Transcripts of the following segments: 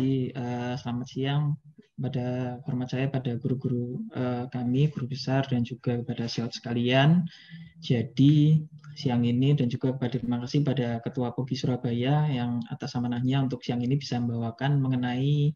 Jadi uh, selamat siang pada hormat saya pada guru-guru uh, kami, guru besar dan juga kepada siot sekalian. Jadi siang ini dan juga pada terima kasih pada Ketua Pogi Surabaya yang atas amanahnya untuk siang ini bisa membawakan mengenai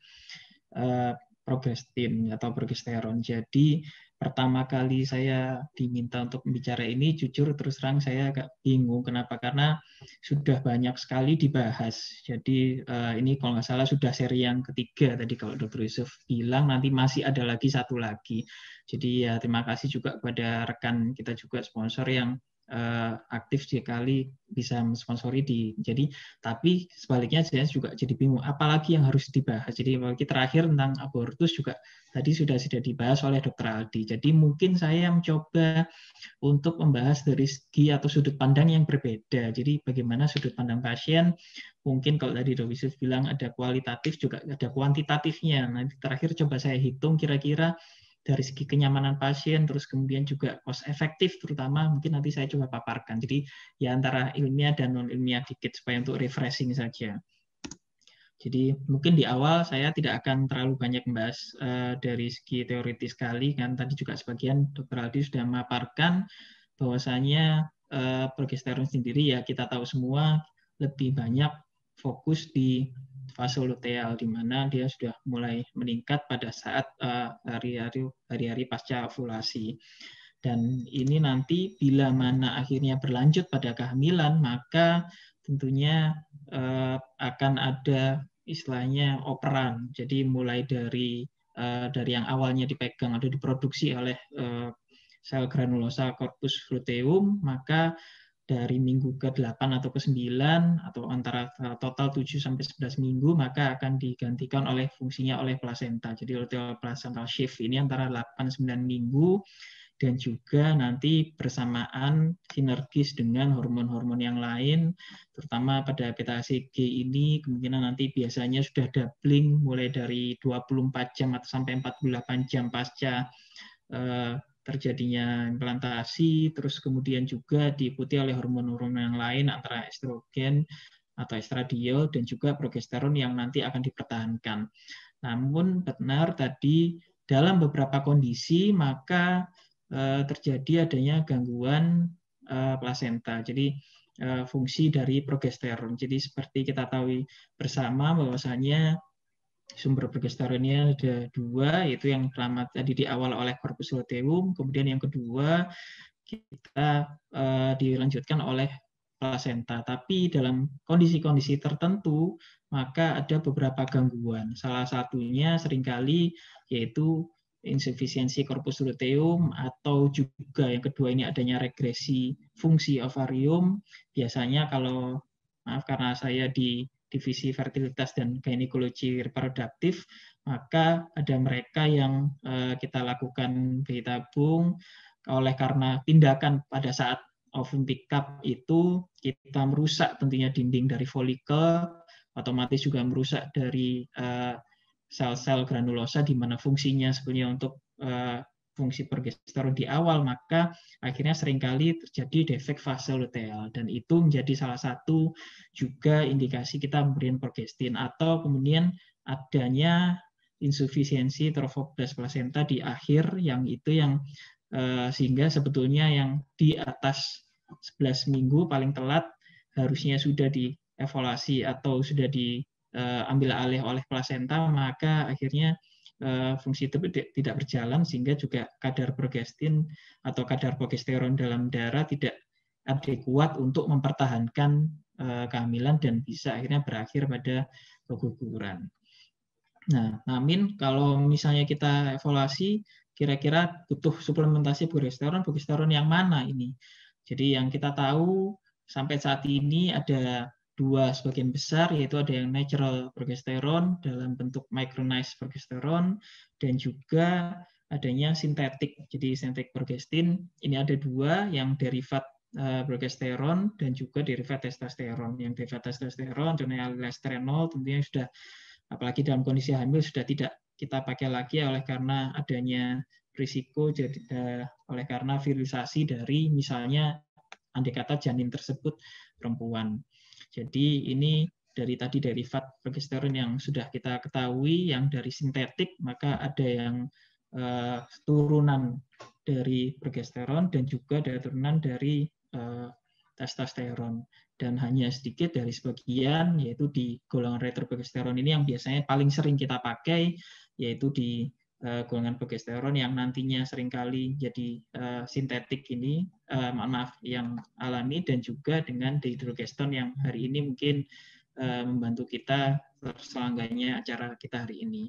uh, eh, progestin atau progesteron. Jadi pertama kali saya diminta untuk bicara ini jujur terus terang saya agak bingung kenapa karena sudah banyak sekali dibahas jadi eh, ini kalau nggak salah sudah seri yang ketiga tadi kalau Dr. Yusuf bilang nanti masih ada lagi satu lagi jadi ya terima kasih juga kepada rekan kita juga sponsor yang Eh, aktif sekali bisa mensponsori di jadi tapi sebaliknya saya juga jadi bingung apalagi yang harus dibahas jadi mungkin terakhir tentang abortus juga tadi sudah sudah dibahas oleh dokter Aldi jadi mungkin saya mencoba untuk membahas dari segi atau sudut pandang yang berbeda jadi bagaimana sudut pandang pasien mungkin kalau tadi Dovisus bilang ada kualitatif juga ada kuantitatifnya nanti terakhir coba saya hitung kira-kira dari segi kenyamanan pasien, terus kemudian juga cost efektif, terutama mungkin nanti saya coba paparkan. Jadi ya antara ilmiah dan non ilmiah dikit supaya untuk refreshing saja. Jadi mungkin di awal saya tidak akan terlalu banyak membahas uh, dari segi teoritis sekali, kan tadi juga sebagian dokter Aldi sudah memaparkan bahwasanya uh, progesteron sendiri ya kita tahu semua lebih banyak fokus di fase luteal di mana dia sudah mulai meningkat pada saat eh, hari-hari hari-hari pasca ovulasi. Dan ini nanti bila mana akhirnya berlanjut pada kehamilan, maka tentunya uh, akan ada istilahnya operan. Jadi mulai dari uh, dari yang awalnya dipegang atau diproduksi oleh uh, sel granulosa corpus luteum, maka dari minggu ke-8 atau ke-9 atau antara total 7 sampai 11 minggu maka akan digantikan oleh fungsinya oleh plasenta. Jadi oleh placental shift ini antara 8 9 minggu dan juga nanti bersamaan sinergis dengan hormon-hormon yang lain terutama pada beta HCG ini kemungkinan nanti biasanya sudah doubling mulai dari 24 jam atau sampai 48 jam pasca eh, terjadinya implantasi, terus kemudian juga diikuti oleh hormon-hormon yang lain antara estrogen atau estradiol dan juga progesteron yang nanti akan dipertahankan. Namun benar tadi dalam beberapa kondisi maka eh, terjadi adanya gangguan eh, plasenta. Jadi eh, fungsi dari progesteron. Jadi seperti kita tahu bersama bahwasanya sumber progesteronnya ada dua, yaitu yang pertama tadi di awal oleh corpus luteum, kemudian yang kedua kita uh, dilanjutkan oleh placenta. Tapi dalam kondisi-kondisi tertentu, maka ada beberapa gangguan. Salah satunya seringkali yaitu insufisiensi korpus luteum atau juga yang kedua ini adanya regresi fungsi ovarium. Biasanya kalau maaf karena saya di divisi fertilitas dan ginekologi reproduktif, maka ada mereka yang eh, kita lakukan bayi tabung oleh karena tindakan pada saat ovum pickup itu kita merusak tentunya dinding dari folikel, otomatis juga merusak dari eh, sel-sel granulosa di mana fungsinya sebenarnya untuk eh, fungsi progesteron di awal, maka akhirnya seringkali terjadi defek fase luteal. Dan itu menjadi salah satu juga indikasi kita memberikan progestin atau kemudian adanya insufisiensi trofoblas placenta di akhir yang itu yang eh, sehingga sebetulnya yang di atas 11 minggu paling telat harusnya sudah dievaluasi atau sudah diambil eh, alih oleh plasenta maka akhirnya Eh, fungsi itu tidak berjalan sehingga juga kadar progestin atau kadar progesteron dalam darah tidak adekuat untuk mempertahankan eh, kehamilan dan bisa akhirnya berakhir pada keguguran. Nah, Amin, kalau misalnya kita evaluasi kira-kira butuh suplementasi progesteron, progesteron yang mana ini? Jadi yang kita tahu sampai saat ini ada dua sebagian besar yaitu ada yang natural progesteron dalam bentuk micronized progesteron dan juga adanya sintetik jadi sintetik progestin ini ada dua yang derivat eh, progesteron dan juga derivat testosteron yang derivat testosteron contohnya lestrenol tentunya sudah apalagi dalam kondisi hamil sudah tidak kita pakai lagi oleh karena adanya risiko jadi eh, oleh karena virilisasi dari misalnya andai kata janin tersebut perempuan. Jadi ini dari tadi derivat progesteron yang sudah kita ketahui yang dari sintetik maka ada yang uh, turunan dari progesteron dan juga ada turunan dari uh, testosteron dan hanya sedikit dari sebagian yaitu di golongan retroprogesteron ini yang biasanya paling sering kita pakai yaitu di Eh, golongan progesteron yang nantinya seringkali jadi eh, sintetik ini, eh, maaf, maaf yang alami dan juga dengan dehidrogeston yang hari ini mungkin membantu kita terselanggarnya acara kita hari ini.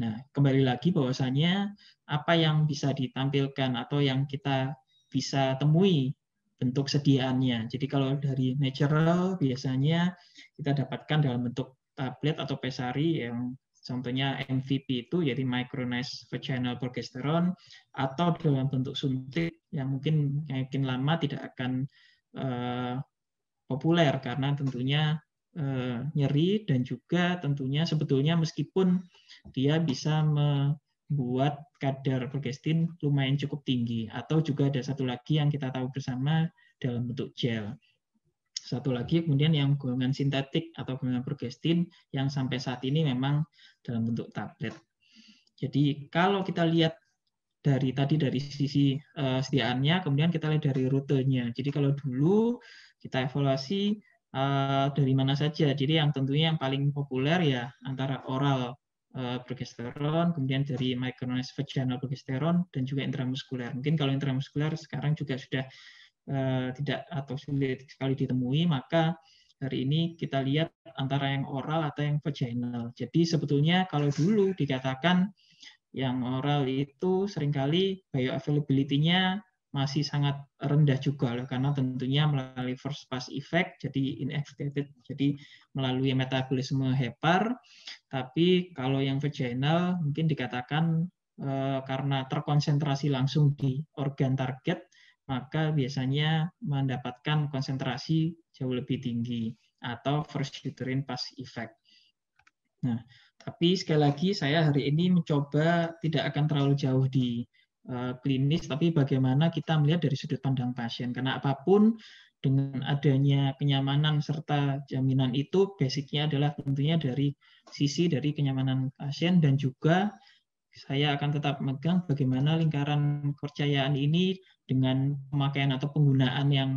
Nah, kembali lagi bahwasanya apa yang bisa ditampilkan atau yang kita bisa temui bentuk sediaannya. Jadi kalau dari natural biasanya kita dapatkan dalam bentuk tablet atau pesari yang Contohnya MVP itu jadi micronized vaginal progesterone atau dalam bentuk suntik yang mungkin makin lama tidak akan uh, populer karena tentunya uh, nyeri dan juga tentunya sebetulnya meskipun dia bisa membuat kadar progestin lumayan cukup tinggi atau juga ada satu lagi yang kita tahu bersama dalam bentuk gel. Satu lagi kemudian yang golongan sintetik atau golongan progestin yang sampai saat ini memang dalam bentuk tablet. Jadi kalau kita lihat dari tadi dari sisi uh, eh, setiaannya, kemudian kita lihat dari rutenya. Jadi kalau dulu kita evaluasi uh, dari mana saja. Jadi yang tentunya yang paling populer ya antara oral eh, progesteron, kemudian dari micronized vaginal progesteron dan juga intramuskuler. Mungkin kalau intramuskuler sekarang juga sudah Eh, tidak atau sulit sekali ditemui, maka hari ini kita lihat antara yang oral atau yang vaginal. Jadi sebetulnya kalau dulu dikatakan yang oral itu seringkali bioavailability-nya masih sangat rendah juga loh karena tentunya melalui first pass effect jadi inactivated jadi melalui metabolisme hepar tapi kalau yang vaginal mungkin dikatakan eh, karena terkonsentrasi langsung di organ target maka biasanya mendapatkan konsentrasi jauh lebih tinggi atau first uterine pass effect. Nah, tapi sekali lagi saya hari ini mencoba tidak akan terlalu jauh di uh, klinis, tapi bagaimana kita melihat dari sudut pandang pasien. Karena apapun dengan adanya kenyamanan serta jaminan itu basicnya adalah tentunya dari sisi dari kenyamanan pasien dan juga saya akan tetap megang bagaimana lingkaran kepercayaan ini dengan pemakaian atau penggunaan yang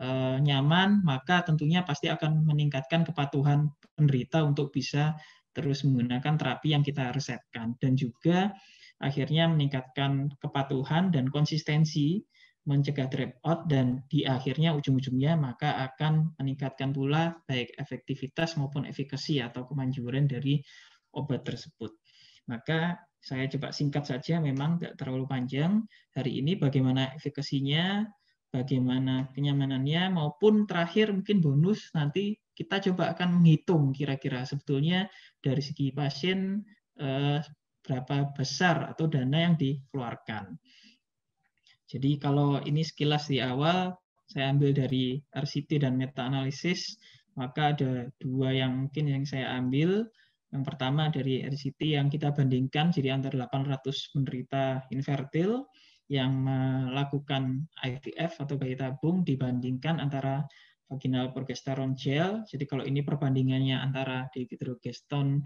uh, nyaman, maka tentunya pasti akan meningkatkan kepatuhan penderita untuk bisa terus menggunakan terapi yang kita resepkan dan juga akhirnya meningkatkan kepatuhan dan konsistensi mencegah drop out dan di akhirnya ujung-ujungnya maka akan meningkatkan pula baik efektivitas maupun efikasi atau kemanjuran dari obat tersebut. Maka saya coba singkat saja, memang tidak terlalu panjang. Hari ini bagaimana efekasinya, bagaimana kenyamanannya, maupun terakhir mungkin bonus nanti kita coba akan menghitung kira-kira sebetulnya dari segi pasien eh, berapa besar atau dana yang dikeluarkan. Jadi kalau ini sekilas di awal, saya ambil dari RCT dan meta-analisis, maka ada dua yang mungkin yang saya ambil. Yang pertama dari RCT yang kita bandingkan, jadi antara 800 penderita infertil yang melakukan IVF atau bayi tabung dibandingkan antara vaginal progesteron gel. Jadi kalau ini perbandingannya antara dihidrogeston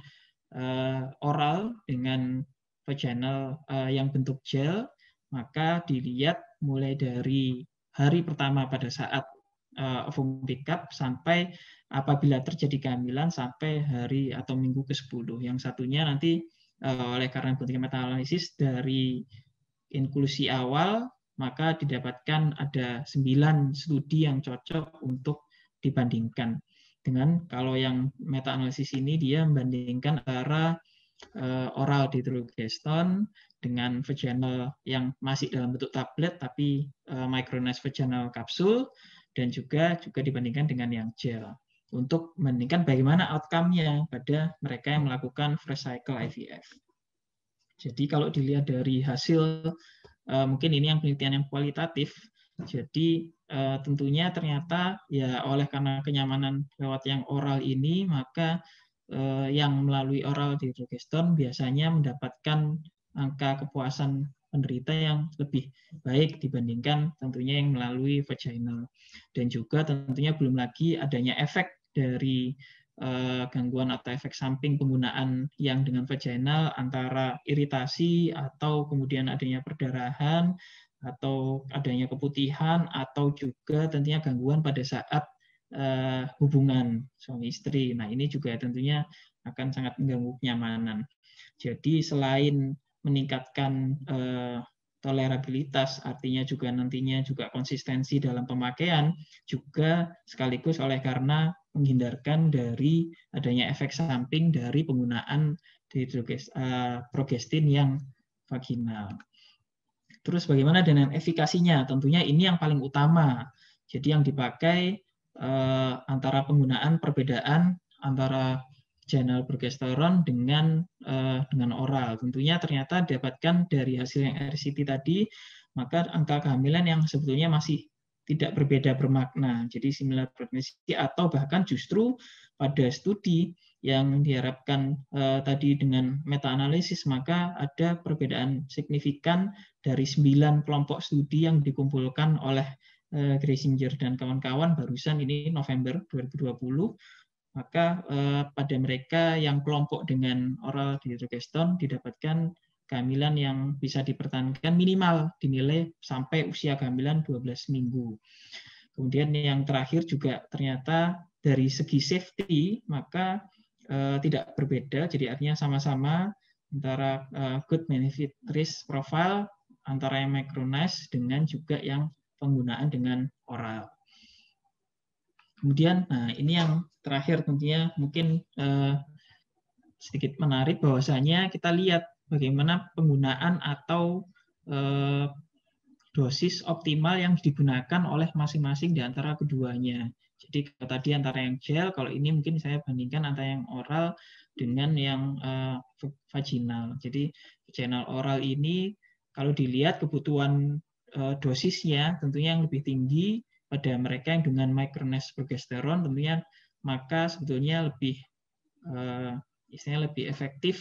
eh, oral dengan vaginal eh, yang bentuk gel, maka dilihat mulai dari hari pertama pada saat Eh, ovum backup sampai apabila terjadi kehamilan sampai hari atau minggu ke-10. Yang satunya nanti eh, oleh karena meta analisis dari inklusi awal maka didapatkan ada 9 studi yang cocok untuk dibandingkan dengan kalau yang meta analisis ini dia membandingkan antara uh, oral dihidrogeston dengan vaginal yang masih dalam bentuk tablet tapi uh, micronized vaginal kapsul dan juga juga dibandingkan dengan yang gel untuk membandingkan bagaimana outcome-nya pada mereka yang melakukan fresh cycle IVF. Jadi kalau dilihat dari hasil, eh, mungkin ini yang penelitian yang kualitatif, jadi eh, tentunya ternyata ya oleh karena kenyamanan lewat yang oral ini, maka eh, yang melalui oral di progeston biasanya mendapatkan angka kepuasan penderita yang lebih baik dibandingkan tentunya yang melalui vaginal. Dan juga tentunya belum lagi adanya efek dari eh, gangguan atau efek samping penggunaan yang dengan vaginal antara iritasi atau kemudian adanya perdarahan atau adanya keputihan atau juga tentunya gangguan pada saat eh, hubungan suami istri. Nah, ini juga tentunya akan sangat mengganggu kenyamanan. Jadi selain meningkatkan eh, tolerabilitas, artinya juga nantinya juga konsistensi dalam pemakaian, juga sekaligus oleh karena menghindarkan dari adanya efek samping dari penggunaan eh, progestin yang vaginal. Terus bagaimana dengan efikasinya? Tentunya ini yang paling utama. Jadi yang dipakai eh, antara penggunaan perbedaan antara channel progesteron dengan eh, elektoral. Tentunya ternyata dapatkan dari hasil yang RCT tadi, maka angka kehamilan yang sebetulnya masih tidak berbeda bermakna. Jadi similar pregnancy atau bahkan justru pada studi yang diharapkan eh, tadi dengan meta-analisis, maka ada perbedaan signifikan dari sembilan kelompok studi yang dikumpulkan oleh eh, Grisinger dan kawan-kawan barusan ini November 2020 maka eh, pada mereka yang kelompok dengan oral dihidrogeston didapatkan kehamilan yang bisa dipertahankan minimal dinilai sampai usia kehamilan 12 minggu. Kemudian yang terakhir juga ternyata dari segi safety maka eh, tidak berbeda, jadi artinya sama-sama antara eh, good benefit risk profile antara yang micronized dengan juga yang penggunaan dengan oral. Kemudian, nah ini yang terakhir tentunya mungkin eh, sedikit menarik bahwasanya kita lihat bagaimana penggunaan atau eh, dosis optimal yang digunakan oleh masing-masing di antara keduanya. Jadi kalau tadi antara yang gel, kalau ini mungkin saya bandingkan antara yang oral dengan yang uh, vaginal. Jadi channel oral ini kalau dilihat kebutuhan uh, dosisnya tentunya yang lebih tinggi pada mereka yang dengan mikrones progesteron tentunya maka sebetulnya lebih eh, istilahnya lebih efektif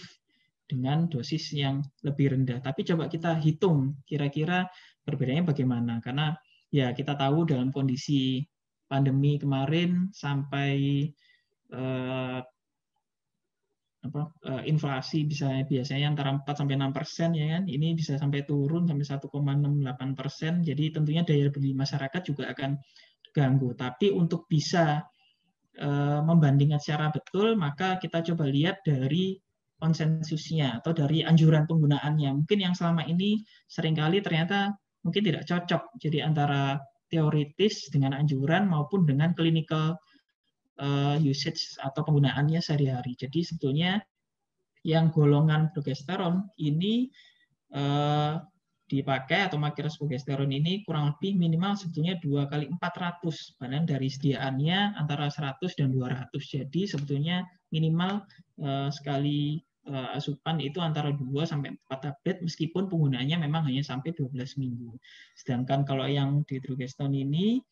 dengan dosis yang lebih rendah. Tapi coba kita hitung kira-kira perbedaannya bagaimana karena ya kita tahu dalam kondisi pandemi kemarin sampai eh, apa eh, inflasi bisa biasanya antara 4 sampai 6 persen ya kan ini bisa sampai turun sampai 1,68 persen jadi tentunya daya beli masyarakat juga akan ganggu tapi untuk bisa uh, membandingkan secara betul maka kita coba lihat dari konsensusnya atau dari anjuran penggunaannya mungkin yang selama ini seringkali ternyata mungkin tidak cocok jadi antara teoritis dengan anjuran maupun dengan clinical uh, usage atau penggunaannya sehari-hari. Jadi sebetulnya yang golongan progesteron ini uh, dipakai atau makiras progesteron ini kurang lebih minimal sebetulnya dua kali 400 bahkan dari sediaannya antara 100 dan 200 jadi sebetulnya minimal uh, sekali asupan itu antara 2 sampai 4 tablet meskipun penggunaannya memang hanya sampai 12 minggu sedangkan kalau yang progesteron ini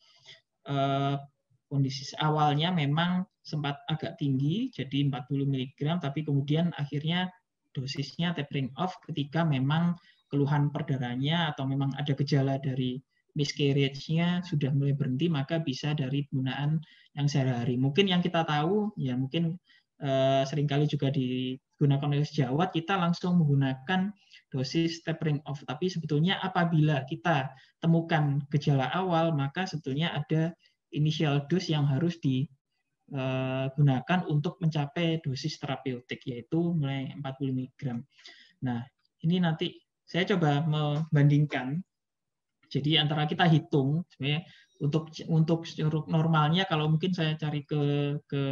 kondisi awalnya memang sempat agak tinggi, jadi 40 mg, tapi kemudian akhirnya dosisnya tapering off ketika memang keluhan perdarahannya atau memang ada gejala dari miscarriage-nya sudah mulai berhenti, maka bisa dari penggunaan yang sehari-hari. Mungkin yang kita tahu, ya mungkin eh, seringkali juga digunakan oleh sejawat, kita langsung menggunakan dosis tapering off. Tapi sebetulnya apabila kita temukan gejala awal, maka sebetulnya ada inisial dose yang harus digunakan eh, untuk mencapai dosis terapeutik yaitu mulai 40 mg. Nah, ini nanti saya coba membandingkan jadi antara kita hitung untuk untuk normalnya kalau mungkin saya cari ke ke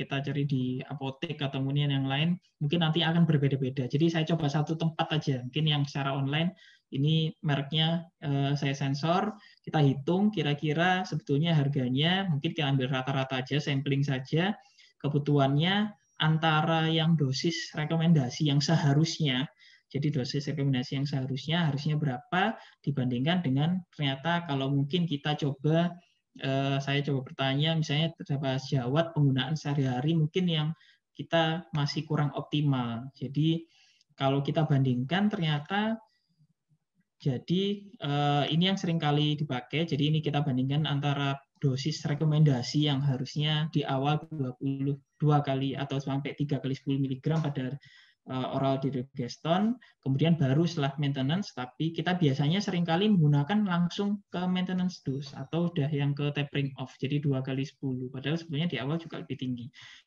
kita cari di apotek atau kemudian yang lain mungkin nanti akan berbeda-beda. Jadi saya coba satu tempat aja. Mungkin yang secara online ini mereknya eh, saya sensor, kita hitung kira-kira sebetulnya harganya, mungkin kita ambil rata-rata aja, sampling saja kebutuhannya antara yang dosis rekomendasi yang seharusnya jadi dosis rekomendasi yang seharusnya harusnya berapa dibandingkan dengan ternyata kalau mungkin kita coba eh, saya coba bertanya misalnya terhadap jawab penggunaan sehari-hari mungkin yang kita masih kurang optimal. Jadi kalau kita bandingkan ternyata jadi eh, ini yang sering kali dipakai. Jadi ini kita bandingkan antara dosis rekomendasi yang harusnya di awal 22 kali atau sampai 3 kali 10 mg pada Eh, oral digestion, kemudian baru setelah maintenance, tapi kita biasanya seringkali menggunakan langsung ke maintenance dose atau udah yang ke tapering off, jadi dua kali 10, padahal sebenarnya di awal juga lebih tinggi.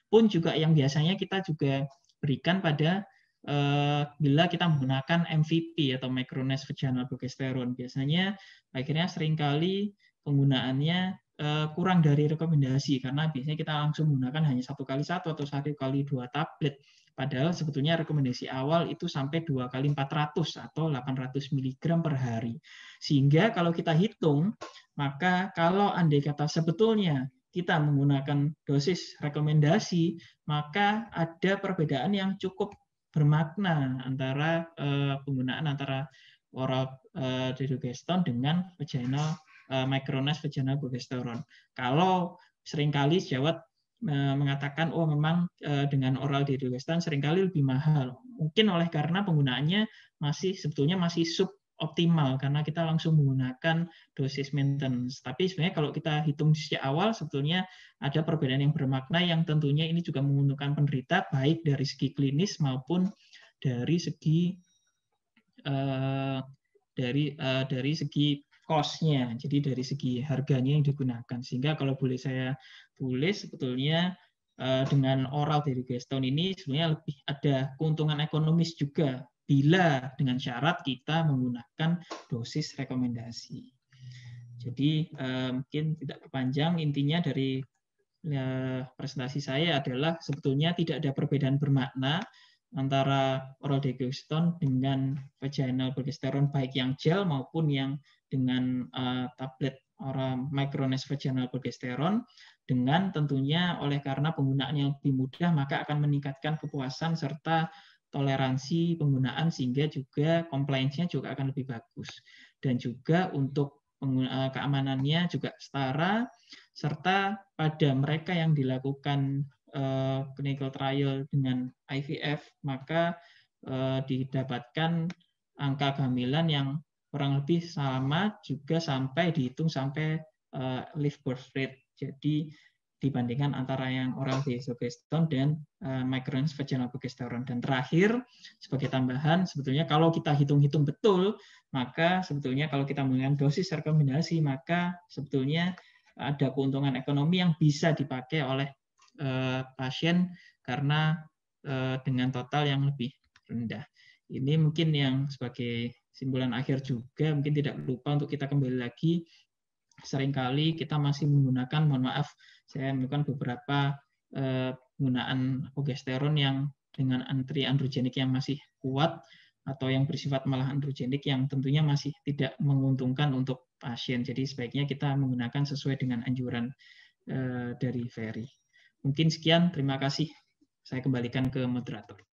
Pun juga yang biasanya kita juga berikan pada eh, bila kita menggunakan MVP atau Micronized Vaginal Progesterone, biasanya akhirnya seringkali penggunaannya Eh, kurang dari rekomendasi karena biasanya kita langsung menggunakan hanya satu kali satu atau satu kali dua tablet padahal sebetulnya rekomendasi awal itu sampai dua kali empat ratus atau delapan ratus miligram per hari sehingga kalau kita hitung maka kalau andai kata sebetulnya kita menggunakan dosis rekomendasi maka ada perbedaan yang cukup bermakna antara eh, penggunaan antara oral eh, dedugeston dengan vaginal Eh, Micronas vaginal progesteron. Kalau seringkali sejawat eh, mengatakan oh memang eh, dengan oral dirilistan seringkali lebih mahal. Mungkin oleh karena penggunaannya masih sebetulnya masih sub optimal karena kita langsung menggunakan dosis maintenance. Tapi sebenarnya kalau kita hitung sejak awal sebetulnya ada perbedaan yang bermakna yang tentunya ini juga menguntungkan penderita baik dari segi klinis maupun dari segi uh, dari uh, dari segi kosnya, jadi dari segi harganya yang digunakan. Sehingga kalau boleh saya tulis, sebetulnya eh, dengan oral dari Gaston ini sebenarnya lebih ada keuntungan ekonomis juga bila dengan syarat kita menggunakan dosis rekomendasi. Jadi eh, mungkin tidak panjang intinya dari eh, presentasi saya adalah sebetulnya tidak ada perbedaan bermakna antara oral deglukseton dengan vaginal progesteron baik yang gel maupun yang dengan uh, tablet oral micronized vaginal progesteron dengan tentunya oleh karena penggunaan yang lebih mudah maka akan meningkatkan kepuasan serta toleransi penggunaan sehingga juga compliance-nya juga akan lebih bagus dan juga untuk eh, keamanannya juga setara serta pada mereka yang dilakukan uh, clinical trial dengan IVF, maka eh, didapatkan angka kehamilan yang kurang lebih sama juga sampai dihitung sampai uh, eh, live birth rate. Jadi dibandingkan antara yang orang oral desogeston dan uh, microns vaginal progesteron. Dan terakhir, sebagai tambahan, sebetulnya kalau kita hitung-hitung betul, maka sebetulnya kalau kita menggunakan dosis rekomendasi, maka sebetulnya ada keuntungan ekonomi yang bisa dipakai oleh Eh, pasien karena eh, dengan total yang lebih rendah. Ini mungkin yang sebagai simpulan akhir juga mungkin tidak lupa untuk kita kembali lagi seringkali kita masih menggunakan mohon maaf saya melakukan beberapa eh, penggunaan progesteron yang dengan antri androgenik yang masih kuat atau yang bersifat malah androgenik yang tentunya masih tidak menguntungkan untuk pasien. Jadi sebaiknya kita menggunakan sesuai dengan anjuran dari Ferry. Mungkin sekian, terima kasih. Saya kembalikan ke moderator.